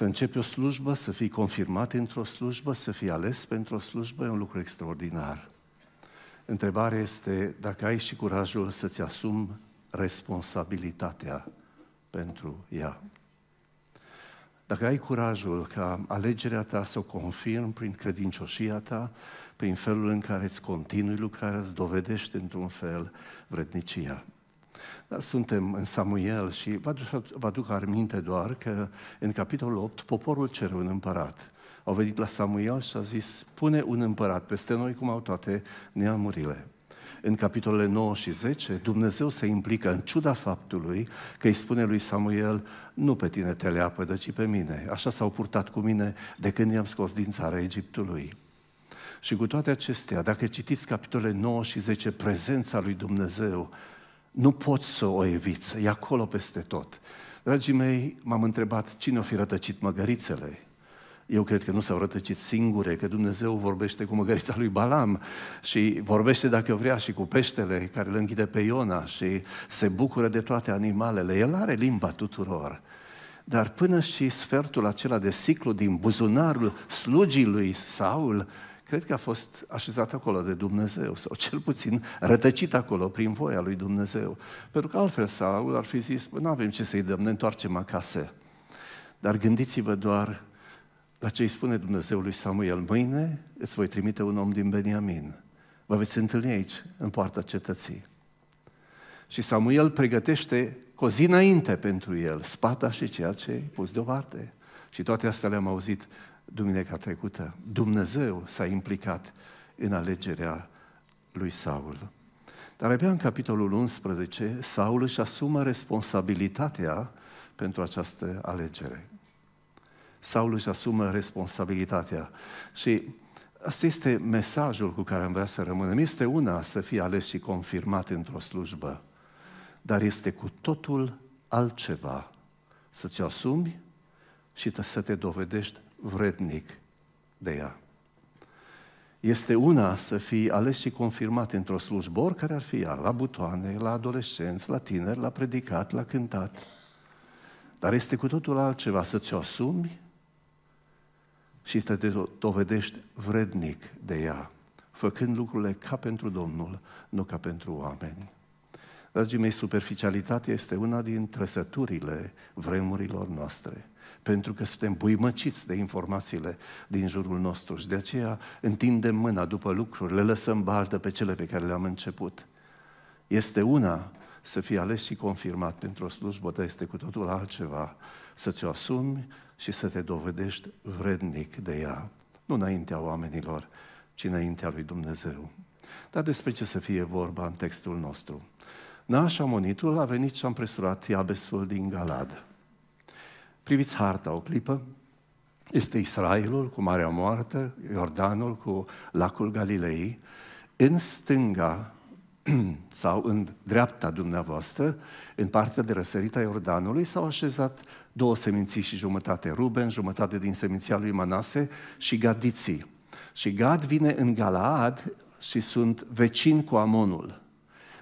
Să începi o slujbă, să fii confirmat într-o slujbă, să fii ales pentru o slujbă, e un lucru extraordinar. Întrebarea este dacă ai și curajul să-ți asumi responsabilitatea pentru ea. Dacă ai curajul ca alegerea ta să o confirm prin credincioșia ta, prin felul în care îți continui lucrarea, îți dovedește într-un fel vrednicia. Dar suntem în Samuel și vă aduc, vă aduc doar că în capitolul 8 poporul cere un împărat. Au venit la Samuel și a zis, pune un împărat peste noi cum au toate neamurile în capitolele 9 și 10, Dumnezeu se implică în ciuda faptului că îi spune lui Samuel, nu pe tine te leapădă, ci pe mine. Așa s-au purtat cu mine de când i-am scos din țara Egiptului. Și cu toate acestea, dacă citiți capitolele 9 și 10, prezența lui Dumnezeu nu pot să o eviți, e acolo peste tot. Dragii mei, m-am întrebat cine o fi rătăcit măgărițele. Eu cred că nu s-au rătăcit singure, că Dumnezeu vorbește cu măgărița lui Balam și vorbește, dacă vrea, și cu peștele care îl închide pe Iona și se bucură de toate animalele. El are limba tuturor. Dar până și sfertul acela de ciclu din buzunarul slugii lui Saul cred că a fost așezat acolo de Dumnezeu, sau cel puțin rătăcit acolo prin voia lui Dumnezeu. Pentru că altfel Saul ar fi zis, nu avem ce să-i dăm, ne întoarcem acasă. Dar gândiți-vă doar la ce îi spune Dumnezeu lui Samuel, mâine îți voi trimite un om din Beniamin. Vă veți întâlni aici, în poarta cetății. Și Samuel pregătește cu zi înainte pentru el, spada și ceea ce ai pus deoparte. Și toate astea le-am auzit duminica trecută. Dumnezeu s-a implicat în alegerea lui Saul. Dar abia în capitolul 11, Saul își asumă responsabilitatea pentru această alegere. Saul își asumă responsabilitatea. Și asta este mesajul cu care am vrea să rămânem. Este una să fie ales și confirmat într-o slujbă, dar este cu totul altceva să-ți asumi și să te dovedești vrednic de ea. Este una să fii ales și confirmat într-o slujbă, oricare ar fi ea, la butoane, la adolescenți, la tineri, la predicat, la cântat. Dar este cu totul altceva să ți-o asumi și să te dovedești vrednic de ea, făcând lucrurile ca pentru Domnul, nu ca pentru oameni. Dragii mei, superficialitatea este una din trăsăturile vremurilor noastre pentru că suntem buimăciți de informațiile din jurul nostru și de aceea întindem mâna după lucruri, le lăsăm baltă pe cele pe care le-am început. Este una să fii ales și confirmat pentru o slujbă, dar este cu totul altceva să ți-o asumi și să te dovedești vrednic de ea. Nu înaintea oamenilor, ci înaintea lui Dumnezeu. Dar despre ce să fie vorba în textul nostru? Monitul a venit și a împresurat Iabesul din Galad. Priviți harta o clipă. Este Israelul cu Marea Moartă, Iordanul cu lacul Galilei. În stânga sau în dreapta dumneavoastră, în partea de răsărit a Iordanului, s-au așezat două seminții și jumătate, Ruben, jumătate din seminția lui Manase și Gadiții. Și Gad vine în Galaad și sunt vecini cu Amonul.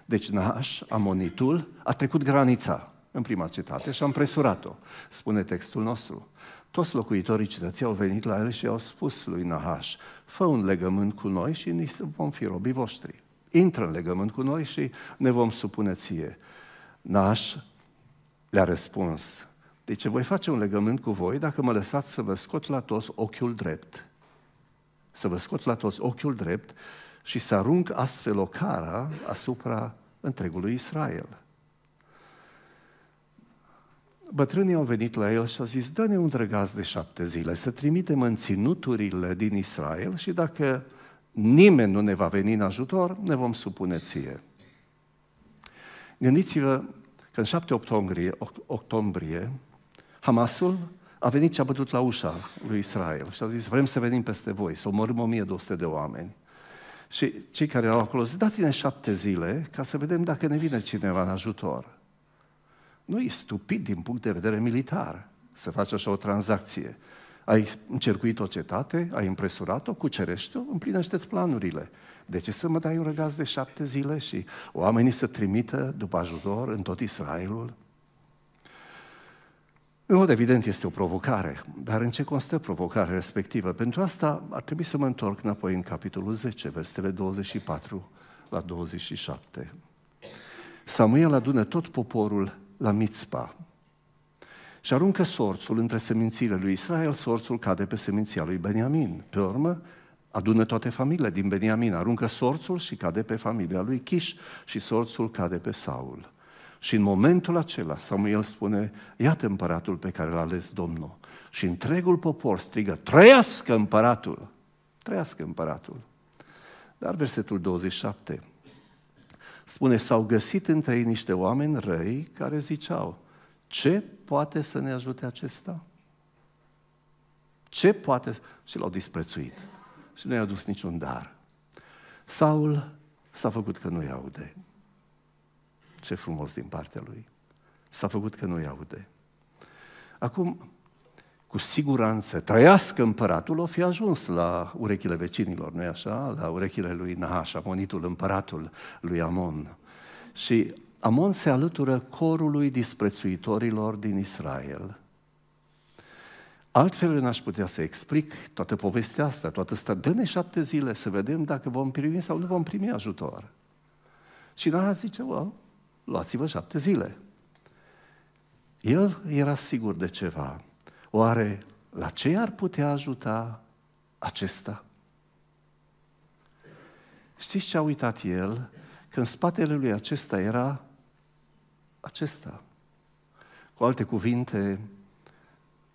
Deci naș, Amonitul, a trecut granița în prima cetate și am presurat-o, spune textul nostru. Toți locuitorii cetății au venit la el și au spus lui Nahaș, fă un legământ cu noi și ni vom fi robii voștri. Intră în legământ cu noi și ne vom supune ție. Nahaș le-a răspuns, ce deci voi face un legământ cu voi dacă mă lăsați să vă scot la toți ochiul drept. Să vă scot la toți ochiul drept și să arunc astfel o cara asupra întregului Israel bătrânii au venit la el și a zis, dă-ne un drăgaz de șapte zile, să trimitem în ținuturile din Israel și dacă nimeni nu ne va veni în ajutor, ne vom supune ție. Gândiți-vă că în 7 octombrie, octombrie Hamasul a venit și a bătut la ușa lui Israel și a zis, vrem să venim peste voi, să omorâm 1200 de oameni. Și cei care erau acolo zic, dați-ne șapte zile ca să vedem dacă ne vine cineva în ajutor. Nu e stupid din punct de vedere militar să faci așa o tranzacție. Ai încercuit o cetate, ai impresurat-o, cucerești-o, împlinește-ți planurile. De ce să mă dai un răgaz de șapte zile și oamenii să trimită după ajutor în tot Israelul? În mod evident este o provocare, dar în ce constă provocarea respectivă? Pentru asta ar trebui să mă întorc înapoi în capitolul 10, versetele 24 la 27. Samuel adună tot poporul la Mitzpa și aruncă sorțul între semințiile lui Israel, sorțul cade pe seminția lui Beniamin. Pe urmă, adună toate familiile din Beniamin, aruncă sorțul și cade pe familia lui Chiș și sorțul cade pe Saul. Și în momentul acela, Samuel spune, iată împăratul pe care l-a ales Domnul. Și întregul popor strigă, trăiască împăratul! Trăiască împăratul! Dar versetul 27 Spune, s-au găsit între ei niște oameni răi care ziceau, ce poate să ne ajute acesta? Ce poate? Și l-au disprețuit. Și nu i-a dus niciun dar. Saul s-a făcut că nu-i aude. Ce frumos din partea lui. S-a făcut că nu-i aude. Acum, cu siguranță, trăiască împăratul, o fi ajuns la urechile vecinilor, nu-i așa? La urechile lui Nahaș, Amonitul, împăratul lui Amon. Și Amon se alătură corului disprețuitorilor din Israel. Altfel n-aș putea să explic toată povestea asta, toată asta. Dă-ne șapte zile să vedem dacă vom primi sau nu vom primi ajutor. Și Nahaș zice, well, luați-vă șapte zile. El era sigur de ceva. Oare la ce ar putea ajuta acesta? Știți ce a uitat el? Că în spatele lui acesta era acesta. Cu alte cuvinte,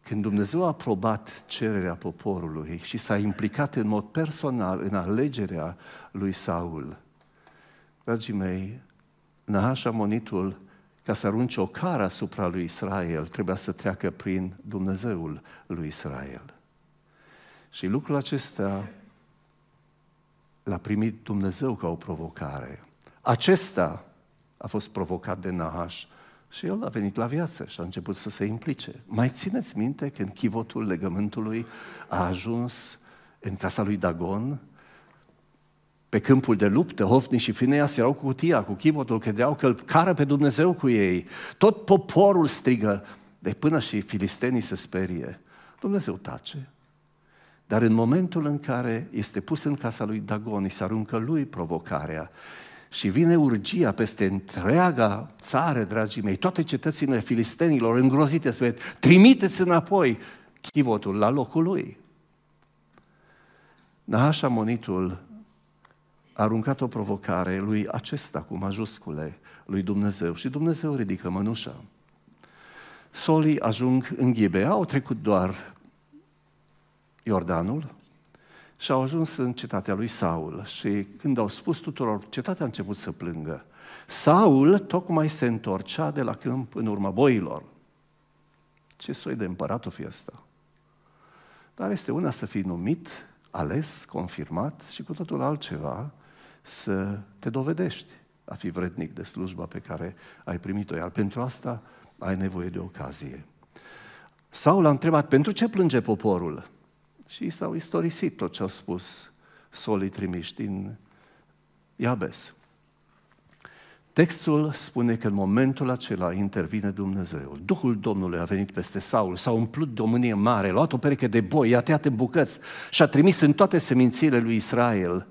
când Dumnezeu a aprobat cererea poporului și s-a implicat în mod personal în alegerea lui Saul, dragii mei, Nahașa Monitul ca să arunce o cară asupra lui Israel, trebuia să treacă prin Dumnezeul lui Israel. Și lucrul acesta l-a primit Dumnezeu ca o provocare. Acesta a fost provocat de Nahaș și el a venit la viață și a început să se implice. Mai țineți minte când chivotul legământului a ajuns în casa lui Dagon pe câmpul de luptă, Hofni și Fineas erau cu cutia, cu chivotul, credeau că îl cară pe Dumnezeu cu ei. Tot poporul strigă, de până și filistenii se sperie. Dumnezeu tace. Dar în momentul în care este pus în casa lui Dagon, îi se aruncă lui provocarea și vine urgia peste întreaga țară, dragii mei, toate cetățile filistenilor îngrozite, spune, trimiteți înapoi chivotul la locul lui. monitul aruncat o provocare lui acesta cu majuscule, lui Dumnezeu și Dumnezeu ridică mănușa. Solii ajung în Ghibea, au trecut doar Iordanul și au ajuns în cetatea lui Saul și când au spus tuturor, cetatea a început să plângă. Saul tocmai se întorcea de la câmp în urma boilor. Ce soi de o fi asta? Dar este una să fii numit, ales, confirmat și cu totul altceva să te dovedești a fi vrednic de slujba pe care ai primit-o, iar pentru asta ai nevoie de ocazie. Saul a întrebat, pentru ce plânge poporul? Și s-au istorisit tot ce au spus solii trimiși din Iabes. Textul spune că în momentul acela intervine Dumnezeu. Duhul Domnului a venit peste Saul, s-a umplut de o mânie mare, a luat o pereche de boi, i-a tăiat în bucăți și a trimis în toate semințiile lui Israel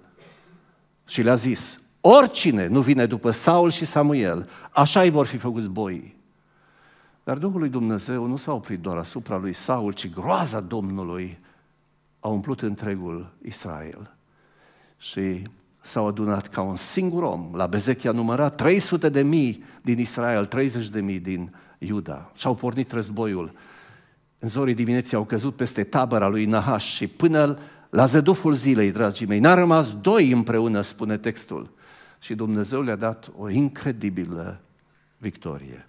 și le-a zis, oricine nu vine după Saul și Samuel, așa îi vor fi făcuți boii. Dar Duhul lui Dumnezeu nu s-a oprit doar asupra lui Saul, ci groaza Domnului a umplut întregul Israel. Și s-au adunat ca un singur om. La Bezechia numărat 300 de mii din Israel, 30 de mii din Iuda. Și-au pornit războiul. În zorii dimineții au căzut peste tabăra lui Nahaș și până la zăduful zilei, dragii mei. N-a rămas doi împreună, spune textul. Și Dumnezeu le-a dat o incredibilă victorie.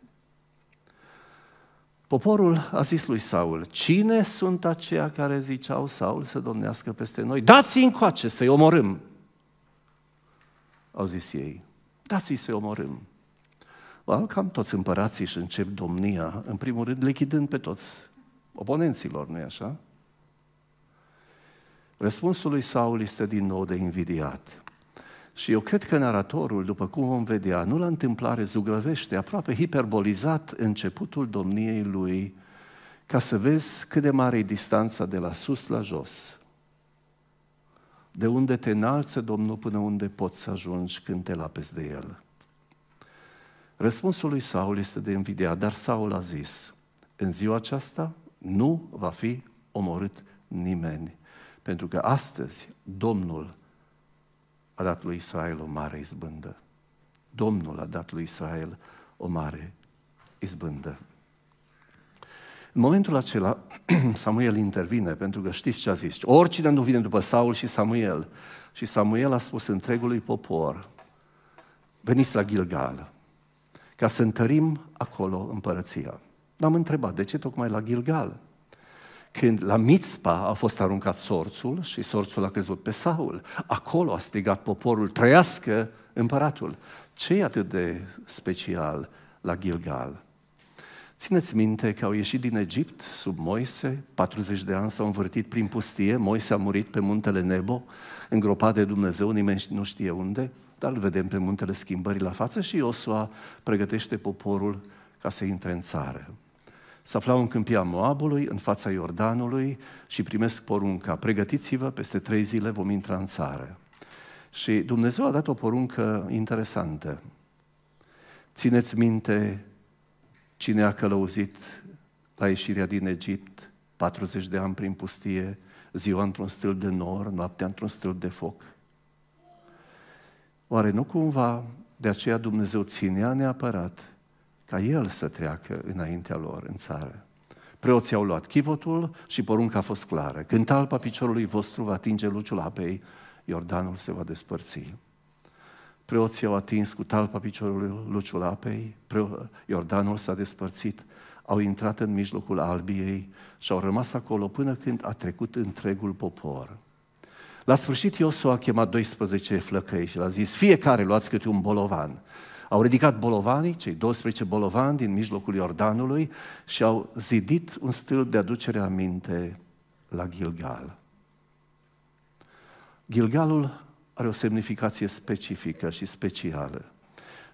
Poporul a zis lui Saul, cine sunt aceia care ziceau Saul să domnească peste noi? Dați-i încoace să-i omorâm! Au zis ei, dați-i să-i omorâm. Well, cam toți împărații și încep domnia, în primul rând, lichidând pe toți oponenților, nu-i așa? Răspunsul lui Saul este din nou de invidiat. Și eu cred că naratorul, după cum vom vedea, nu la întâmplare zugrăvește, aproape hiperbolizat începutul domniei lui, ca să vezi cât de mare e distanța de la sus la jos. De unde te înalță, Domnul, până unde poți să ajungi când te lapezi de El. Răspunsul lui Saul este de invidia, dar Saul a zis, în ziua aceasta nu va fi omorât nimeni pentru că astăzi Domnul a dat lui Israel o mare izbândă. Domnul a dat lui Israel o mare izbândă. În momentul acela, Samuel intervine, pentru că știți ce a zis. Oricine nu vine după Saul și Samuel. Și Samuel a spus întregului popor, veniți la Gilgal, ca să întărim acolo împărăția. L-am întrebat, de ce tocmai la Gilgal? când la Mitzpa a fost aruncat sorțul și sorțul a căzut pe Saul. Acolo a strigat poporul, trăiască împăratul. ce e atât de special la Gilgal? Țineți minte că au ieșit din Egipt sub Moise, 40 de ani s-au învârtit prin pustie, Moise a murit pe muntele Nebo, îngropat de Dumnezeu, nimeni nu știe unde, dar îl vedem pe muntele schimbării la față și Iosua pregătește poporul ca să intre în țară se aflau în câmpia Moabului, în fața Iordanului și primesc porunca, pregătiți-vă, peste trei zile vom intra în țară. Și Dumnezeu a dat o poruncă interesantă. Țineți minte cine a călăuzit la ieșirea din Egipt, 40 de ani prin pustie, ziua într-un stâlp de nor, noaptea într-un stâlp de foc. Oare nu cumva de aceea Dumnezeu ținea neapărat ca el să treacă înaintea lor în țară. Preoții au luat chivotul și porunca a fost clară. Când talpa piciorului vostru va atinge luciul apei, Iordanul se va despărți. Preoții au atins cu talpa piciorului luciul apei, Iordanul s-a despărțit, au intrat în mijlocul albiei și au rămas acolo până când a trecut întregul popor. La sfârșit Iosua a chemat 12 flăcăi și le-a zis, fiecare luați câte un bolovan au ridicat bolovanii, cei 12 bolovani din mijlocul Iordanului și au zidit un stâlp de aducere a minte la Gilgal. Gilgalul are o semnificație specifică și specială,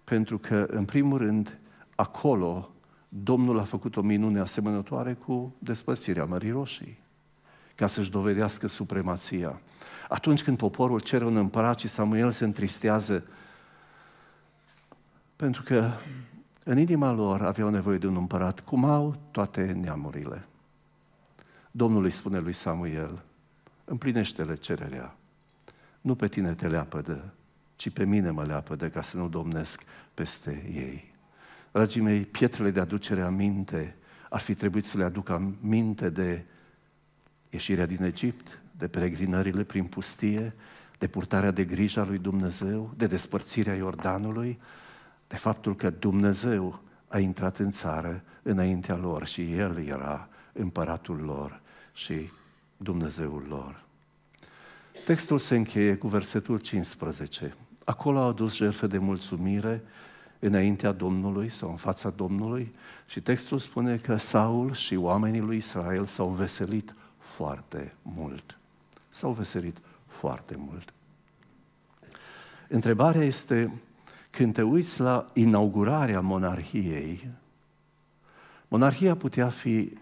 pentru că, în primul rând, acolo Domnul a făcut o minune asemănătoare cu despărțirea Mării Roșii, ca să-și dovedească supremația. Atunci când poporul cere un împărat și Samuel se întristează, pentru că în inima lor aveau nevoie de un împărat, cum au toate neamurile. Domnul îi spune lui Samuel, împlinește-le cererea. Nu pe tine te leapădă, ci pe mine mă leapădă ca să nu domnesc peste ei. Dragii mei, pietrele de aducere minte ar fi trebuit să le aducă minte de ieșirea din Egipt, de peregrinările prin pustie, de purtarea de grijă a lui Dumnezeu, de despărțirea Iordanului, de faptul că Dumnezeu a intrat în țară înaintea lor și El era împăratul lor și Dumnezeul lor. Textul se încheie cu versetul 15. Acolo au adus jertfe de mulțumire înaintea Domnului sau în fața Domnului și textul spune că Saul și oamenii lui Israel s-au veselit foarte mult. S-au veselit foarte mult. Întrebarea este când te uiți la inaugurarea monarhiei, monarhia putea fi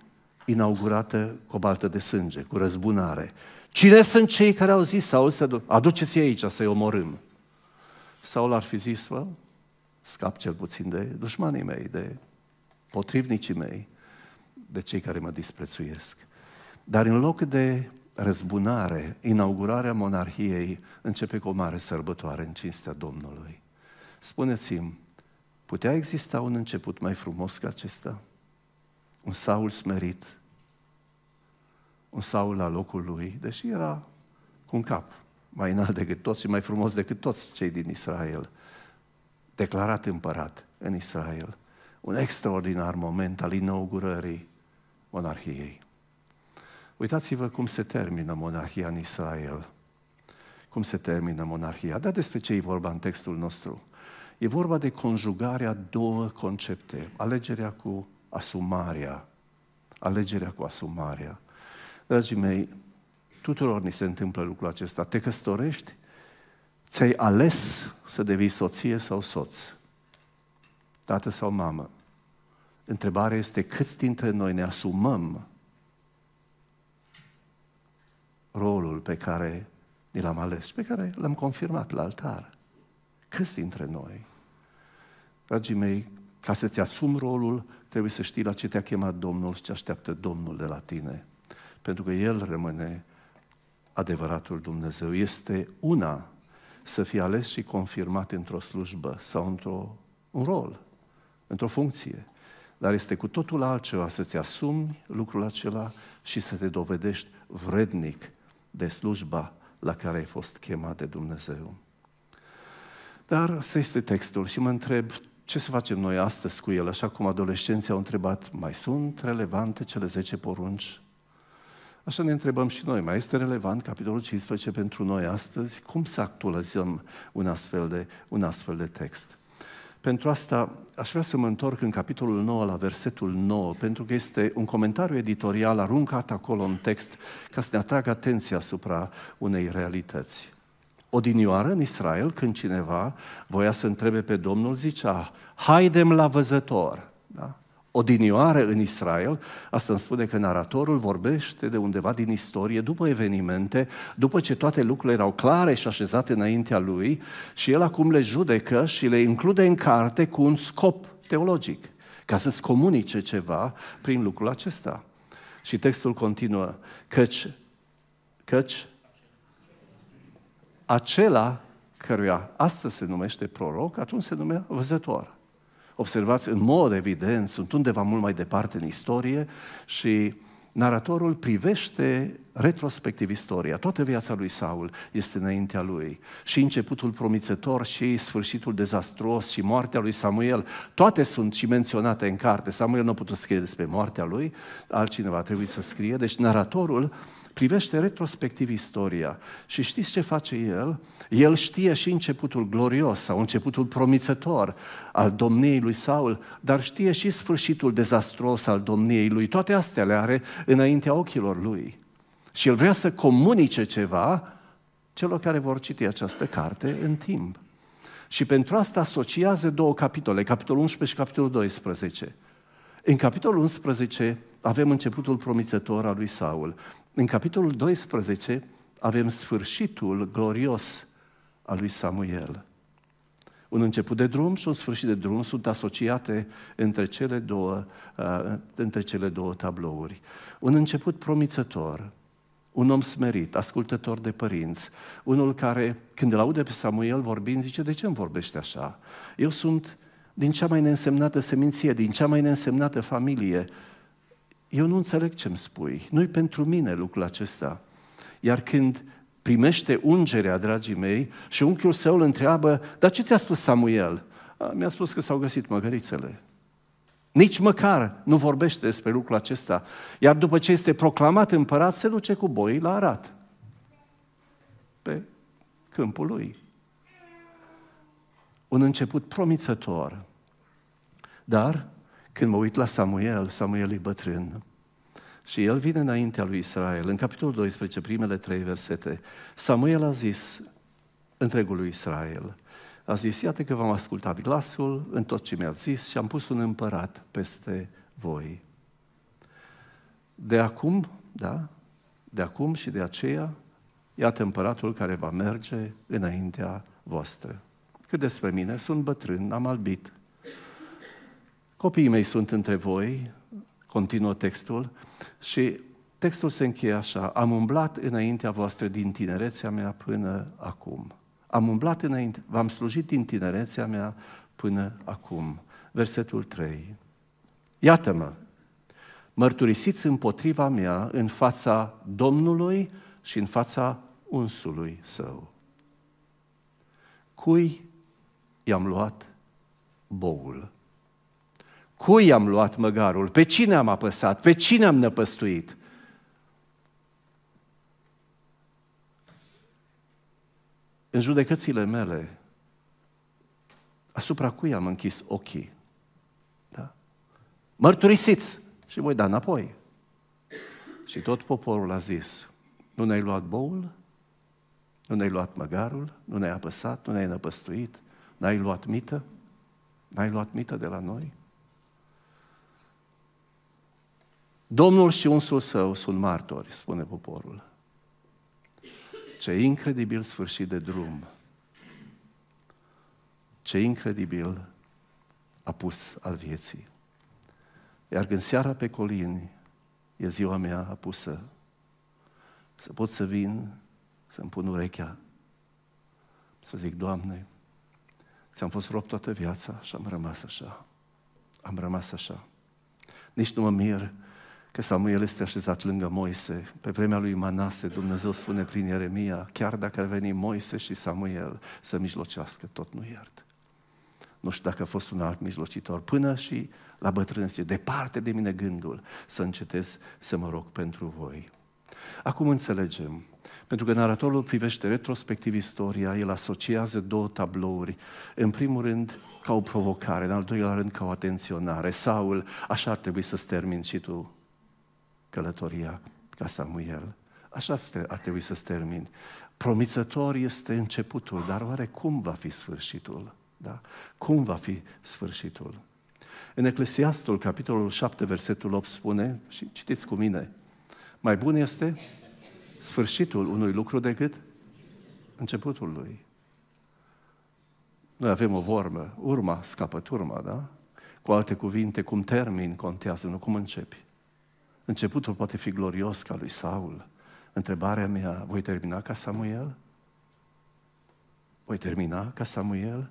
inaugurată cu o baltă de sânge, cu răzbunare. Cine sunt cei care au zis, sau să aduceți aici să-i omorâm? Saul ar fi zis, well, scap cel puțin de dușmanii mei, de potrivnicii mei, de cei care mă disprețuiesc. Dar în loc de răzbunare, inaugurarea monarhiei începe cu o mare sărbătoare în cinstea Domnului. Spuneți-mi, putea exista un început mai frumos ca acesta? Un Saul smerit, un Saul la locul lui, deși era cu un cap mai înalt decât toți și mai frumos decât toți cei din Israel, declarat împărat în Israel. Un extraordinar moment al inaugurării monarhiei. Uitați-vă cum se termină monarhia în Israel. Cum se termină monarhia? Dar despre ce e vorba în textul nostru? E vorba de conjugarea două concepte, alegerea cu asumarea. Alegerea cu asumarea. Dragii mei, tuturor ni se întâmplă lucrul acesta. Te căsătorești, ți-ai ales să devii soție sau soț, tată sau mamă. Întrebarea este câți dintre noi ne asumăm rolul pe care ni l-am ales și pe care l-am confirmat la altar. Câți dintre noi? Dragii mei, ca să-ți asumi rolul, trebuie să știi la ce te-a chemat Domnul și ce așteaptă Domnul de la tine. Pentru că El rămâne adevăratul Dumnezeu. Este una să fii ales și confirmat într-o slujbă sau într-un rol, într-o funcție. Dar este cu totul altceva să-ți asumi lucrul acela și să te dovedești vrednic de slujba la care ai fost chemat de Dumnezeu. Dar să este textul și mă întreb ce să facem noi astăzi cu el? Așa cum adolescenții au întrebat, mai sunt relevante cele 10 porunci? Așa ne întrebăm și noi, mai este relevant capitolul 15 pentru noi astăzi? Cum să actualizăm un astfel de, un astfel de text? Pentru asta aș vrea să mă întorc în capitolul 9 la versetul 9, pentru că este un comentariu editorial aruncat acolo în text ca să ne atragă atenția asupra unei realități odinioară în Israel, când cineva voia să întrebe pe Domnul, zicea, haidem la văzător. Da? Odinioară în Israel, asta îmi spune că naratorul vorbește de undeva din istorie, după evenimente, după ce toate lucrurile erau clare și așezate înaintea lui, și el acum le judecă și le include în carte cu un scop teologic, ca să-ți comunice ceva prin lucrul acesta. Și textul continuă, căci, căci acela căruia astăzi se numește proroc, atunci se numea văzător. Observați, în mod evident, sunt undeva mult mai departe în istorie și naratorul privește retrospectiv istoria. Toată viața lui Saul este înaintea lui. Și începutul promițător și sfârșitul dezastruos și moartea lui Samuel, toate sunt și menționate în carte. Samuel nu a putut scrie despre moartea lui, altcineva trebuie să scrie. Deci naratorul privește retrospectiv istoria. Și știți ce face el? El știe și începutul glorios sau începutul promițător al domniei lui Saul, dar știe și sfârșitul dezastruos al domniei lui. Toate astea le are înaintea ochilor lui. Și el vrea să comunice ceva celor care vor citi această carte în timp. Și pentru asta asociază două capitole, capitolul 11 și capitolul 12. În capitolul 11 avem începutul promițător al lui Saul. În capitolul 12 avem sfârșitul glorios al lui Samuel. Un început de drum și un sfârșit de drum sunt asociate între cele două, uh, între cele două tablouri. Un început promițător, un om smerit, ascultător de părinți, unul care, când îl aude pe Samuel vorbind, zice, de ce îmi vorbește așa? Eu sunt din cea mai neînsemnată seminție, din cea mai neînsemnată familie. Eu nu înțeleg ce îmi spui. nu pentru mine lucrul acesta. Iar când primește ungerea, dragii mei, și unchiul său îl întreabă, dar ce ți-a spus Samuel? Mi-a spus că s-au găsit măgărițele. Nici măcar nu vorbește despre lucrul acesta. Iar după ce este proclamat împărat, se duce cu boii la arat. Pe câmpul lui. Un început promițător. Dar când mă uit la Samuel, Samuel e bătrân. Și el vine înaintea lui Israel. În capitolul 12, primele trei versete, Samuel a zis întregului Israel – a zis, iată că v-am ascultat glasul în tot ce mi ați zis și am pus un împărat peste voi. De acum, da, de acum și de aceea, iată împăratul care va merge înaintea voastră. Cât despre mine, sunt bătrân, am albit. Copiii mei sunt între voi, continuă textul, și textul se încheie așa, am umblat înaintea voastră din tinerețea mea până acum. Am umblat înainte, v-am slujit din tinerețea mea până acum. Versetul 3. Iată-mă, mărturisiți împotriva mea în fața Domnului și în fața unsului său. Cui i-am luat boul? Cui i-am luat măgarul? Pe cine am apăsat? Pe cine am năpăstuit? în judecățile mele, asupra cui am închis ochii? Da? Mărturisiți și voi da înapoi. Și tot poporul a zis, nu ne-ai luat boul, nu ne-ai luat măgarul, nu ne-ai apăsat, nu ne-ai năpăstuit, n-ai luat mită, n-ai luat mită de la noi. Domnul și unsul său sunt martori, spune poporul. Ce incredibil sfârșit de drum! Ce incredibil apus al vieții! Iar când seara pe colini e ziua mea apusă, să pot să vin, să-mi pun urechea, să zic, Doamne, ți-am fost rob toată viața și am rămas așa. Am rămas așa. Nici nu mă mir că Samuel este așezat lângă Moise. Pe vremea lui Manase, Dumnezeu spune prin Ieremia, chiar dacă ar veni Moise și Samuel să mijlocească, tot nu iert. Nu știu dacă a fost un alt mijlocitor. Până și la bătrânețe, departe de mine gândul să încetez să mă rog pentru voi. Acum înțelegem, pentru că naratorul privește retrospectiv istoria, el asociază două tablouri. În primul rând, ca o provocare, în al doilea rând, ca o atenționare. Saul, așa ar trebui să-ți termin și tu călătoria ca Samuel. Așa ar trebui să-ți termin. Promițător este începutul, dar oare cum va fi sfârșitul? Da? Cum va fi sfârșitul? În Eclesiastul, capitolul 7, versetul 8 spune, și citiți cu mine, mai bun este sfârșitul unui lucru decât începutul lui. Noi avem o vorbă, urma scapă turma, da? Cu alte cuvinte, cum termin contează, nu cum începi. Începutul poate fi glorios ca lui Saul. Întrebarea mea, voi termina ca Samuel? Voi termina ca Samuel?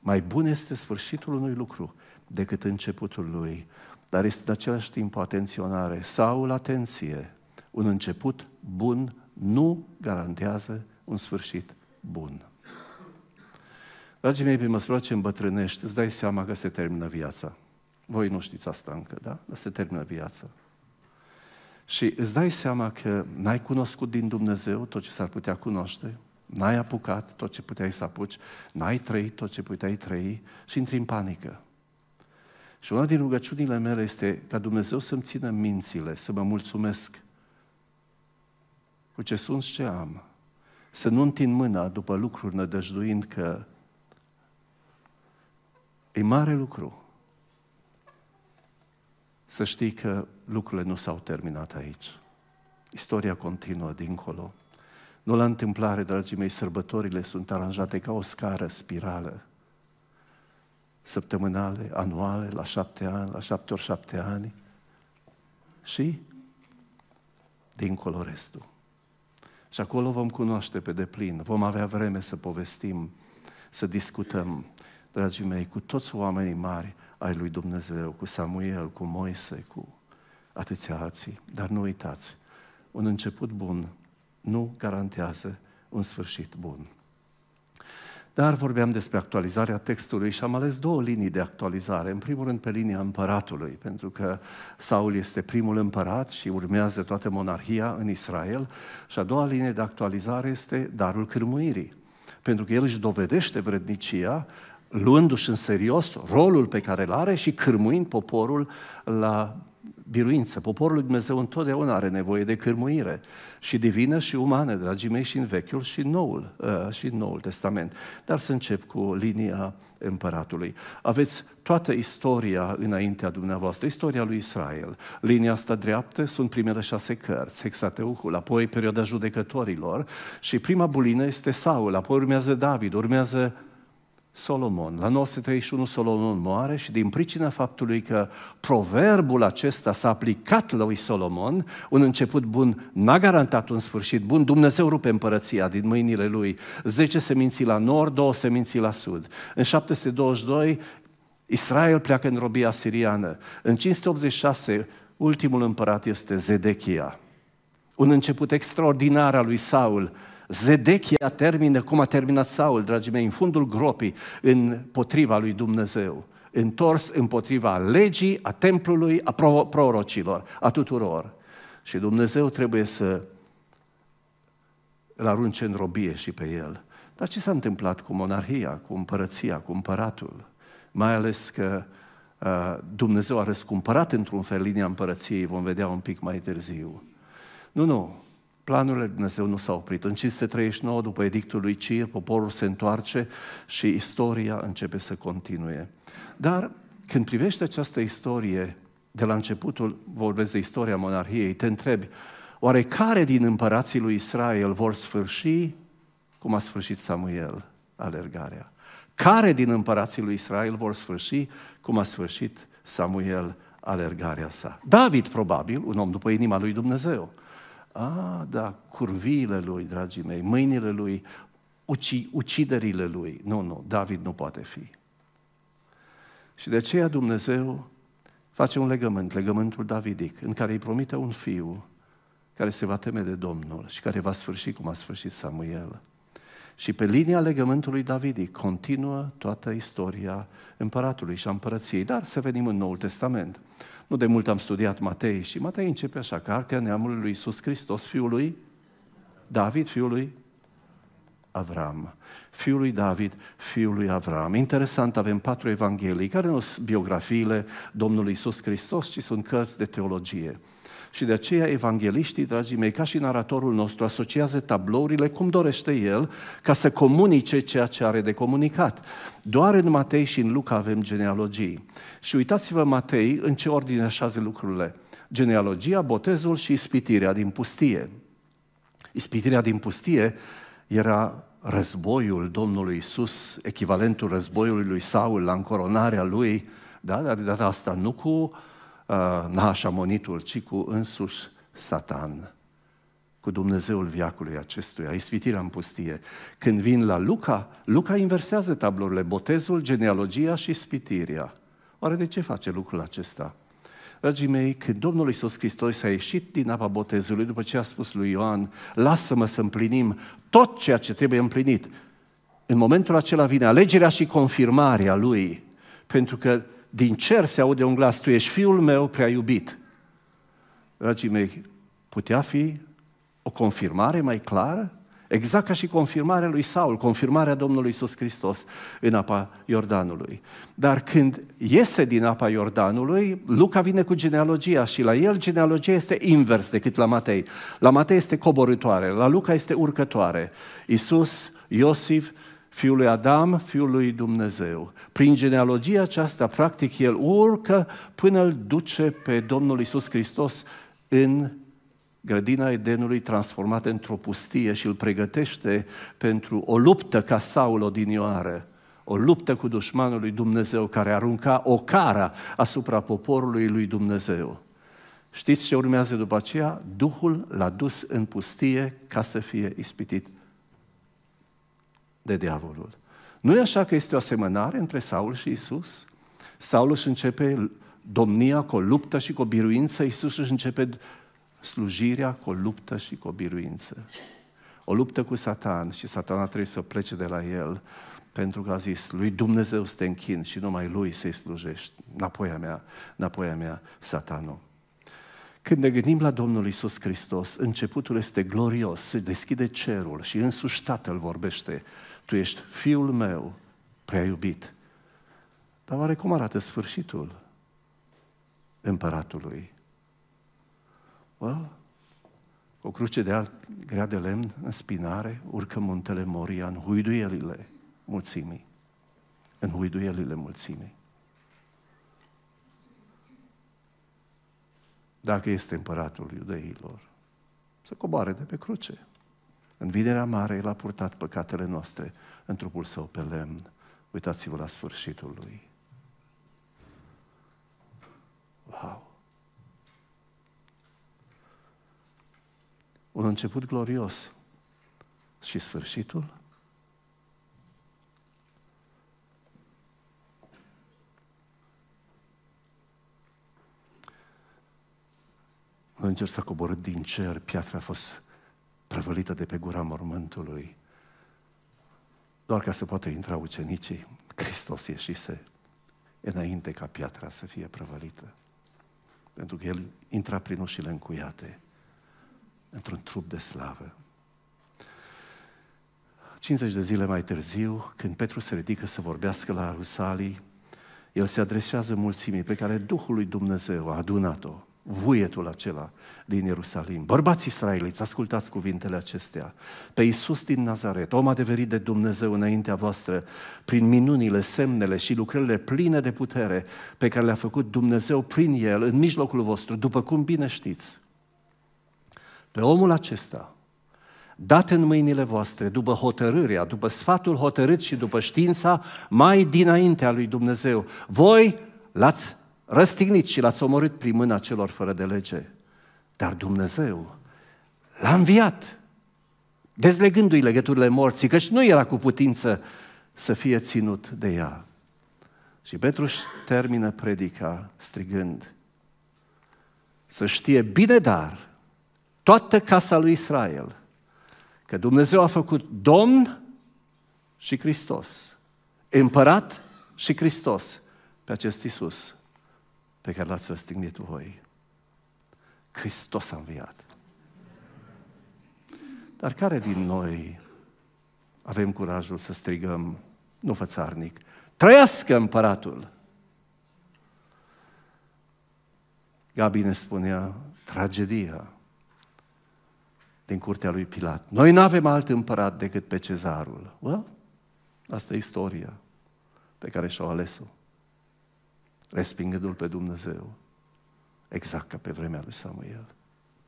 Mai bun este sfârșitul unui lucru decât începutul lui, dar este de același timp o atenționare. Saul, atenție! Un început bun nu garantează un sfârșit bun. Dragii mei, pe măsură ce îmbătrânești, îți dai seama că se termină viața. Voi nu știți asta încă, da? Dar se termină viața. Și îți dai seama că n-ai cunoscut din Dumnezeu tot ce s-ar putea cunoaște, n-ai apucat tot ce puteai să apuci, n-ai trăit tot ce puteai trăi și intri în panică. Și una din rugăciunile mele este ca Dumnezeu să-mi țină mințile, să mă mulțumesc cu ce sunt și ce am. Să nu întind mâna după lucruri nădăjduind că e mare lucru să știi că lucrurile nu s-au terminat aici. Istoria continuă dincolo. Nu la întâmplare, dragii mei, sărbătorile sunt aranjate ca o scară spirală. Săptămânale, anuale, la șapte ani, la șapte ori șapte ani și dincolo restul. Și acolo vom cunoaște pe deplin, vom avea vreme să povestim, să discutăm, dragii mei, cu toți oamenii mari ai lui Dumnezeu, cu Samuel, cu Moise, cu atâția alții. Dar nu uitați, un început bun nu garantează un sfârșit bun. Dar vorbeam despre actualizarea textului și am ales două linii de actualizare. În primul rând pe linia împăratului, pentru că Saul este primul împărat și urmează toată monarhia în Israel. Și a doua linie de actualizare este darul cârmuirii. Pentru că el își dovedește vrednicia luându-și în serios rolul pe care îl are și cârmuind poporul la biruință. Poporul lui Dumnezeu întotdeauna are nevoie de cârmuire și divină și umană, dragii mei, și în Vechiul și în Noul, uh, și în Noul Testament. Dar să încep cu linia împăratului. Aveți toată istoria înaintea dumneavoastră, istoria lui Israel. Linia asta dreaptă sunt primele șase cărți, Hexateucul, apoi perioada judecătorilor și prima bulină este Saul, apoi urmează David, urmează Solomon. La 931 Solomon moare și din pricina faptului că proverbul acesta s-a aplicat lui Solomon, un început bun n-a garantat un sfârșit bun, Dumnezeu rupe împărăția din mâinile lui, 10 seminții la nord, 2 seminții la sud. În 722 Israel pleacă în robia siriană. În 586 ultimul împărat este Zedechia. Un început extraordinar al lui Saul, Zedechia termină cum a terminat Saul, dragii mei, în fundul gropii, împotriva lui Dumnezeu. Întors împotriva legii, a templului, a prorocilor, a tuturor. Și Dumnezeu trebuie să îl arunce în robie și pe el. Dar ce s-a întâmplat cu monarhia, cu împărăția, cu împăratul? Mai ales că uh, Dumnezeu a răscumpărat într-un fel linia împărăției, vom vedea un pic mai târziu. Nu, nu, Planurile lui Dumnezeu nu s-au oprit. În 539, după edictul lui Cir, poporul se întoarce și istoria începe să continue. Dar când privești această istorie, de la începutul vorbesc de istoria monarhiei, te întrebi, oare care din împărații lui Israel vor sfârși cum a sfârșit Samuel alergarea? Care din împărații lui Israel vor sfârși cum a sfârșit Samuel alergarea sa? David, probabil, un om după inima lui Dumnezeu Ah, da, curviile lui, dragii mei, mâinile lui, uci, uciderile lui. Nu, nu, David nu poate fi. Și de aceea Dumnezeu face un legământ, legământul davidic, în care îi promite un fiu care se va teme de Domnul și care va sfârși cum a sfârșit Samuel. Și pe linia legământului Davidic continuă toată istoria împăratului și a împărăției, dar să venim în Noul Testament. Nu de mult am studiat Matei și Matei începe așa, cartea neamului lui Iisus Hristos, fiul lui David, fiul lui Avram. Fiul lui David, fiul lui Avram. Interesant, avem patru evanghelii, care nu sunt biografiile Domnului Iisus Hristos, ci sunt cărți de teologie. Și de aceea evangeliștii, dragii mei, ca și naratorul nostru, asociază tablourile cum dorește el, ca să comunice ceea ce are de comunicat. Doar în Matei și în Luca avem genealogii. Și uitați-vă, Matei, în ce ordine așează lucrurile. Genealogia, botezul și ispitirea din pustie. Ispitirea din pustie era războiul Domnului Isus, echivalentul războiului lui Saul la încoronarea lui, da? dar de data asta nu cu uh, nașamonitul, ci cu însuși Satan, cu Dumnezeul viacului acestuia, ispitirea în pustie. Când vin la Luca, Luca inversează tablurile, botezul, genealogia și ispitirea. Oare de ce face lucrul acesta? Dragii mei, când Domnul Iisus Hristos a ieșit din apa botezului, după ce a spus lui Ioan, lasă-mă să împlinim tot ceea ce trebuie împlinit, în momentul acela vine alegerea și confirmarea lui, pentru că din cer se aude un glas, tu ești fiul meu prea iubit. Dragii mei, putea fi o confirmare mai clară? Exact ca și confirmarea lui Saul, confirmarea Domnului Isus Hristos în apa Iordanului. Dar când iese din apa Iordanului, Luca vine cu genealogia și la el genealogia este invers decât la Matei. La Matei este coborătoare, la Luca este urcătoare. Isus, Iosif, fiul lui Adam, fiul lui Dumnezeu. Prin genealogia aceasta, practic, el urcă până îl duce pe Domnul Isus Hristos în grădina Edenului transformată într-o pustie și îl pregătește pentru o luptă ca Saul odinioară, o luptă cu dușmanul lui Dumnezeu care arunca o cara asupra poporului lui Dumnezeu. Știți ce urmează după aceea? Duhul l-a dus în pustie ca să fie ispitit de diavolul. Nu e așa că este o asemănare între Saul și Isus? Saul își începe domnia cu o luptă și cu o biruință, Isus își începe slujirea cu o luptă și cu o biruință. O luptă cu Satan și Satana trebuie să plece de la el pentru că a zis, lui Dumnezeu să te închin și numai lui să-i slujești. Înapoi a mea, înapoi a mea, satanul. Când ne gândim la Domnul Isus Hristos, începutul este glorios, se deschide cerul și însuși Tatăl vorbește tu ești fiul meu prea iubit. Dar oare cum arată sfârșitul împăratului? Well, o cruce de alt, grea de lemn în spinare urcă muntele Moria în huiduielile mulțimii. În huiduielile mulțimii. Dacă este împăratul iudeilor, să coboare de pe cruce. În vinerea mare, El a purtat păcatele noastre în trupul Său pe lemn. Uitați-vă la sfârșitul Lui. Wow! Un început glorios și sfârșitul? Un înger s-a coborât din cer, piatra a fost prăvălită de pe gura mormântului, doar ca să poată intra ucenicii, Hristos ieșise înainte ca piatra să fie prăvălită. Pentru că El intra prin ușile încuiate, într-un trup de slavă. 50 de zile mai târziu, când Petru se ridică să vorbească la Rusalii, el se adresează mulțimii pe care Duhul lui Dumnezeu a adunat-o vuietul acela din Ierusalim. Bărbați israeliți, ascultați cuvintele acestea. Pe Iisus din Nazaret, om adeverit de Dumnezeu înaintea voastră, prin minunile, semnele și lucrările pline de putere pe care le-a făcut Dumnezeu prin el, în mijlocul vostru, după cum bine știți. Pe omul acesta, dat în mâinile voastre, după hotărârea, după sfatul hotărât și după știința mai dinaintea lui Dumnezeu, voi l-ați răstignit și l-ați omorât prin mâna celor fără de lege. Dar Dumnezeu l-a înviat, dezlegându-i legăturile morții, căci nu era cu putință să fie ținut de ea. Și Petru își termină predica strigând, să știe bine dar toată casa lui Israel că Dumnezeu a făcut Domn și Hristos, împărat și Hristos pe acest Isus pe care l-ați răstignit voi. Hristos a înviat. Dar care din noi avem curajul să strigăm, nu fățarnic, trăiască împăratul! Gabi ne spunea tragedia din curtea lui Pilat. Noi nu avem alt împărat decât pe cezarul. Well, asta e istoria pe care și-au ales-o respingându-L pe Dumnezeu, exact ca pe vremea lui Samuel.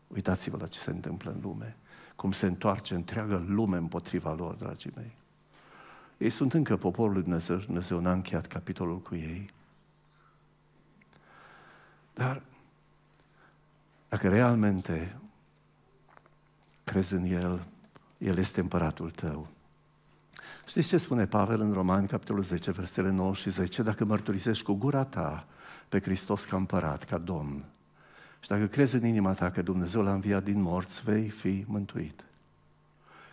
Uitați-vă la ce se întâmplă în lume, cum se întoarce întreaga lume împotriva lor, dragii mei. Ei sunt încă poporul lui Dumnezeu, Dumnezeu n-a încheiat capitolul cu ei. Dar dacă realmente crezi în El, El este împăratul tău. Știți ce spune Pavel în Romani, capitolul 10, versetele 9 și 10? Dacă mărturisești cu gura ta pe Hristos ca împărat, ca Domn, și dacă crezi în inima ta că Dumnezeu l-a înviat din morți, vei fi mântuit.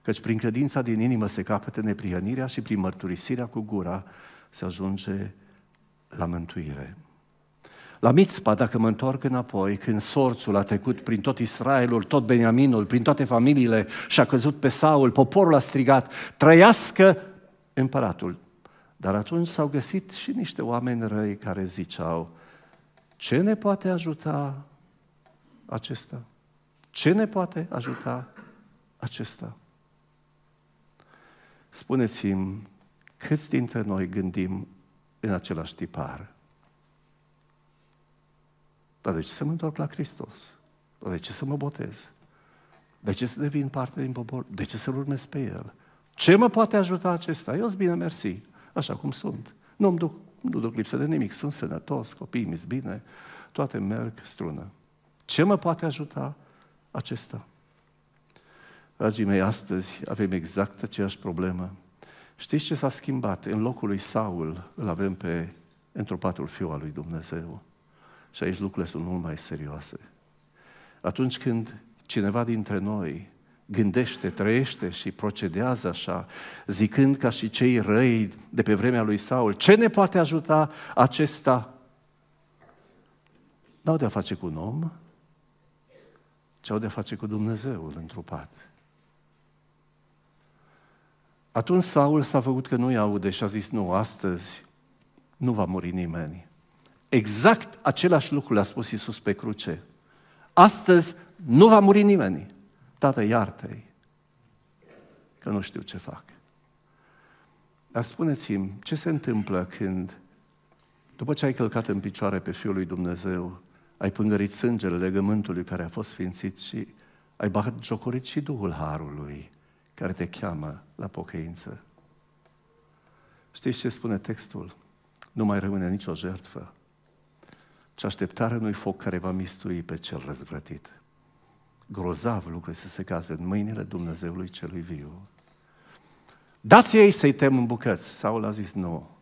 Căci prin credința din inimă se capătă neprihănirea și prin mărturisirea cu gura se ajunge la mântuire. La Mitzpa, dacă mă întorc înapoi, când sorțul a trecut prin tot Israelul, tot Beniaminul, prin toate familiile și a căzut pe Saul, poporul a strigat, trăiască împăratul. Dar atunci s-au găsit și niște oameni răi care ziceau, ce ne poate ajuta acesta? Ce ne poate ajuta acesta? Spuneți-mi, câți dintre noi gândim în același tipar? Dar de ce să mă întorc la Hristos? Dar de ce să mă botez? De ce să devin parte din popor? De ce să-L urmez pe El? Ce mă poate ajuta acesta? Eu sunt bine, mersi, așa cum sunt. Nu-mi duc, nu duc lipsă de nimic, sunt sănătos, copiii mi bine, toate merg strună. Ce mă poate ajuta acesta? Dragii mei, astăzi avem exact aceeași problemă. Știți ce s-a schimbat? În locul lui Saul îl avem pe întropatul fiu al lui Dumnezeu. Și aici lucrurile sunt mult mai serioase. Atunci când cineva dintre noi gândește, trăiește și procedează așa, zicând ca și cei răi de pe vremea lui Saul, ce ne poate ajuta acesta? N-au de-a face cu un om, ce au de-a face cu Dumnezeul întrupat. Atunci Saul s-a făcut că nu-i aude și a zis, nu, astăzi nu va muri nimeni. Exact același lucru le-a spus Iisus pe cruce. Astăzi nu va muri nimeni. Tată, iartă-i, că nu știu ce fac. Dar spuneți-mi, ce se întâmplă când, după ce ai călcat în picioare pe Fiul lui Dumnezeu, ai pângărit sângele legământului care a fost sfințit și ai băgat jocorit și Duhul Harului care te cheamă la pocăință. Știți ce spune textul? Nu mai rămâne nicio jertfă așteptare așteptarea i foc care va mistui pe cel răzvrătit. Grozav lucru să se caze în mâinile Dumnezeului celui viu. Dați ei să-i tem în bucăți. Saul a zis nu.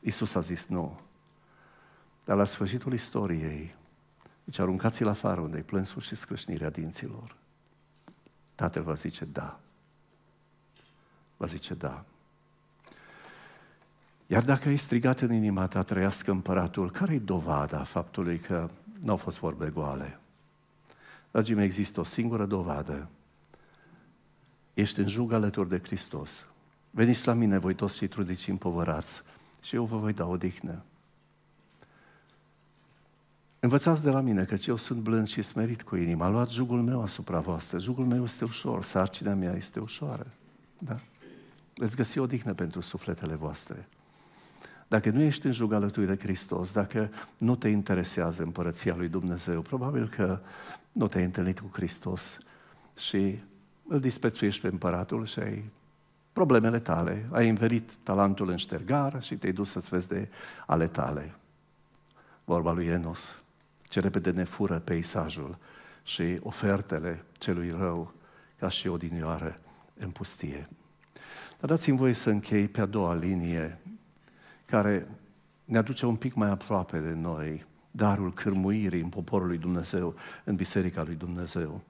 Isus a zis nu. Dar la sfârșitul istoriei, deci aruncați-l afară unde-i plânsul și scrâșnirea dinților. Tatăl va zice da. Va zice da. Iar dacă ai strigat în inima ta, trăiască împăratul, care-i dovada faptului că nu au fost vorbe goale? Dragii mei, există o singură dovadă. Ești în jug alături de Hristos. Veniți la mine, voi toți cei trudici împovărați, și eu vă voi da odihnă. Învățați de la mine că eu sunt blând și smerit cu inima. Luați jugul meu asupra voastră. Jugul meu este ușor, sarcina mea este ușoară. Da? Veți găsi odihnă pentru sufletele voastre. Dacă nu ești în jugul lui de Hristos, dacă nu te interesează împărăția lui Dumnezeu, probabil că nu te-ai întâlnit cu Hristos și îl disprețuiești pe împăratul și ai problemele tale. Ai învelit talentul în ștergar și te-ai dus să-ți vezi de ale tale. Vorba lui Enos, ce repede ne fură peisajul și ofertele celui rău ca și odinioară în pustie. Dar dați-mi voi să închei pe a doua linie care ne aduce un pic mai aproape de noi darul cârmuirii în poporul lui Dumnezeu, în biserica lui Dumnezeu.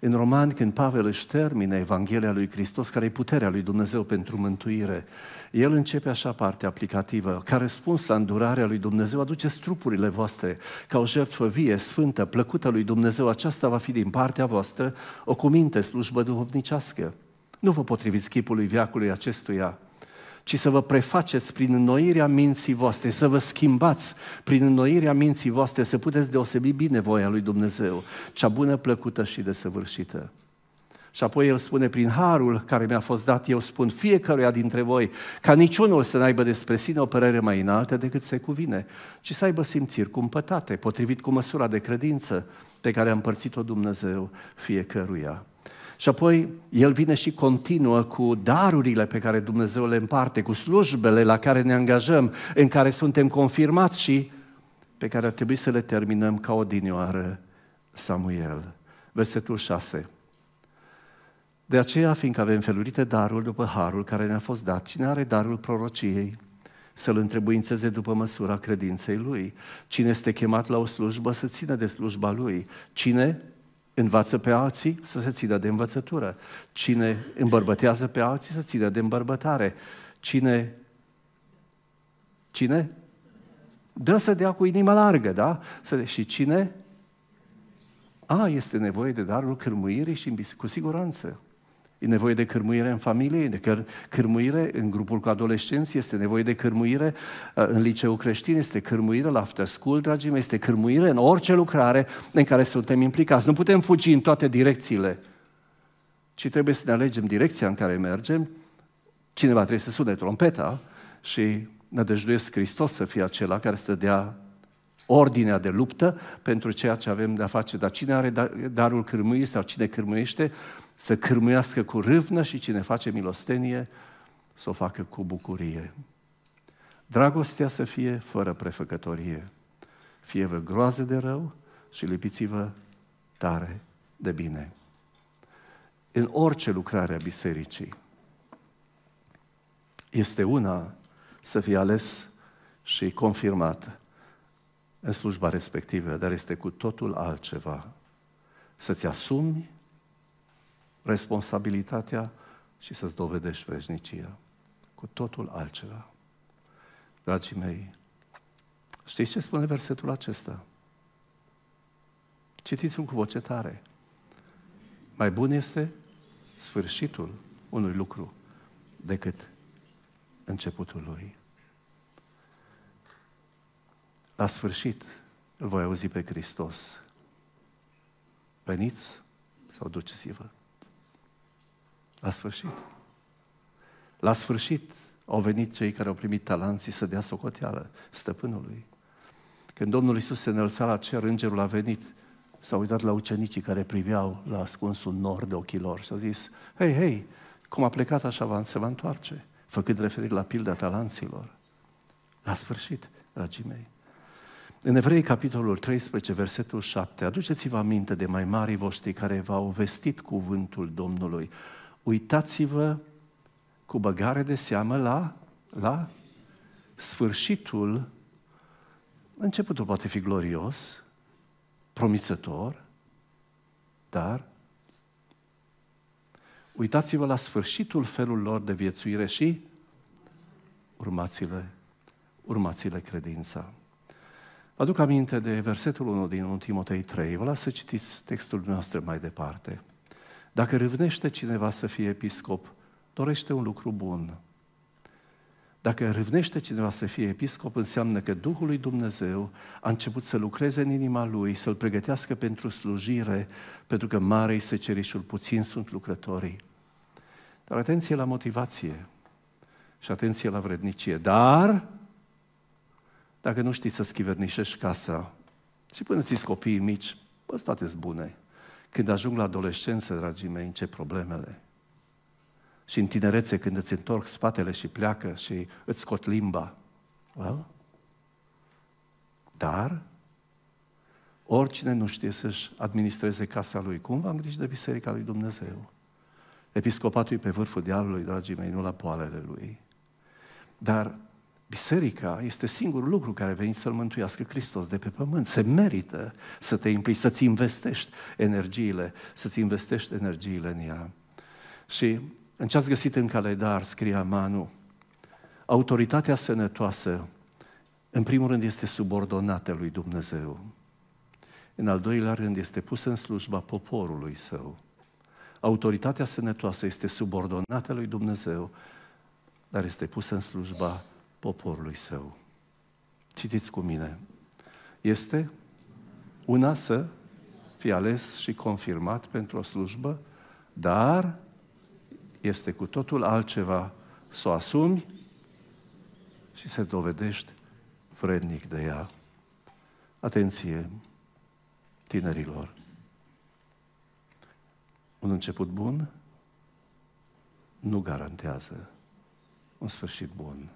În roman, când Pavel își termină Evanghelia lui Hristos, care e puterea lui Dumnezeu pentru mântuire, el începe așa partea aplicativă, ca răspuns la îndurarea lui Dumnezeu, aduceți trupurile voastre ca o jertfă vie, sfântă, plăcută lui Dumnezeu, aceasta va fi din partea voastră o cuminte slujbă duhovnicească. Nu vă potriviți chipului viacului acestuia, ci să vă prefaceți prin înnoirea minții voastre, să vă schimbați prin înnoirea minții voastre, să puteți deosebi bine voia lui Dumnezeu, cea bună, plăcută și desăvârșită. Și apoi el spune, prin harul care mi-a fost dat, eu spun fiecăruia dintre voi, ca niciunul să n-aibă despre sine o părere mai înaltă decât se cuvine, ci să aibă simțiri cumpătate, potrivit cu măsura de credință pe care a împărțit-o Dumnezeu fiecăruia. Și apoi el vine și continuă cu darurile pe care Dumnezeu le împarte, cu slujbele la care ne angajăm, în care suntem confirmați și pe care ar trebui să le terminăm ca o dinioară Samuel. Versetul 6. De aceea, fiindcă avem felurite darul după harul care ne-a fost dat, cine are darul prorociei, să-l întrebuințeze după măsura credinței lui. Cine este chemat la o slujbă, să țină de slujba lui. Cine învață pe alții să se țină de învățătură. Cine îmbărbătează pe alții să țină de îmbărbătare. Cine... Cine? Dă să dea cu inima largă, da? Să de... Și cine? A, este nevoie de darul cârmuirii și cu siguranță. E nevoie de cărmuire în familie, de căr- cărmuire în grupul cu adolescenți, este nevoie de cărmuire uh, în liceu creștin, este cărmuire la after school, dragii mei, este cărmuire în orice lucrare în care suntem implicați. Nu putem fugi în toate direcțiile, ci trebuie să ne alegem direcția în care mergem. Cineva trebuie să sune trompeta și nădăjduiesc Hristos să fie acela care să dea ordinea de luptă pentru ceea ce avem de a face. Dar cine are da- darul cârmuirii sau cine cârmuiește, să cârmuiască cu râvnă și cine face milostenie să o facă cu bucurie. Dragostea să fie fără prefăcătorie. Fie vă groază de rău și lipiți-vă tare de bine. În orice lucrare a bisericii este una să fie ales și confirmat în slujba respectivă, dar este cu totul altceva. Să-ți asumi responsabilitatea și să-ți dovedești veșnicia cu totul altceva. Dragii mei, știți ce spune versetul acesta? Citiți-l cu voce tare. Mai bun este sfârșitul unui lucru decât începutul lui. La sfârșit îl voi auzi pe Hristos. Veniți sau duceți-vă sfârșit. La sfârșit au venit cei care au primit talanții să dea socoteală stăpânului. Când Domnul Isus se înălța la cer, îngerul a venit, s-a uitat la ucenicii care priveau la ascunsul nor de ochii lor și a zis, hei, hei, cum a plecat așa se va întoarce, făcând referire la pilda talanților. La sfârșit, dragii mei. În Evrei, capitolul 13, versetul 7, aduceți-vă aminte de mai mari voștri care v-au vestit cuvântul Domnului, uitați-vă cu băgare de seamă la, la sfârșitul, începutul poate fi glorios, promițător, dar uitați-vă la sfârșitul felul lor de viețuire și urmați-le, urmați-le credința. Aduc aminte de versetul 1 din 1 Timotei 3. Vă las să citiți textul dumneavoastră mai departe. Dacă râvnește cineva să fie episcop, dorește un lucru bun. Dacă râvnește cineva să fie episcop, înseamnă că Duhul lui Dumnezeu a început să lucreze în inima lui, să-l pregătească pentru slujire, pentru că mare se cerișul, puțin sunt lucrătorii. Dar atenție la motivație și atenție la vrednicie. Dar, dacă nu știi să schivernișești casa și până ți copiii mici, bă, toate bune. Când ajung la adolescență, dragii mei, încep problemele. Și în tinerețe, când îți întorc spatele și pleacă și îți scot limba. Well? Dar oricine nu știe să-și administreze casa lui, cum va grijă de biserica lui Dumnezeu? Episcopatul e pe vârful dealului, dragii mei, nu la poalele lui. Dar Biserica este singurul lucru care a venit să-L mântuiască Hristos de pe pământ. Se merită să te implici, să-ți investești energiile, să-ți investești energiile în ea. Și în ce ați găsit în calendar, scria Manu, autoritatea sănătoasă, în primul rând, este subordonată lui Dumnezeu. În al doilea rând, este pusă în slujba poporului său. Autoritatea sănătoasă este subordonată lui Dumnezeu, dar este pusă în slujba poporului său. Citiți cu mine. Este una să fie ales și confirmat pentru o slujbă, dar este cu totul altceva să o asumi și să dovedești vrednic de ea. Atenție, tinerilor! Un început bun nu garantează un sfârșit bun.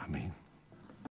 Amén.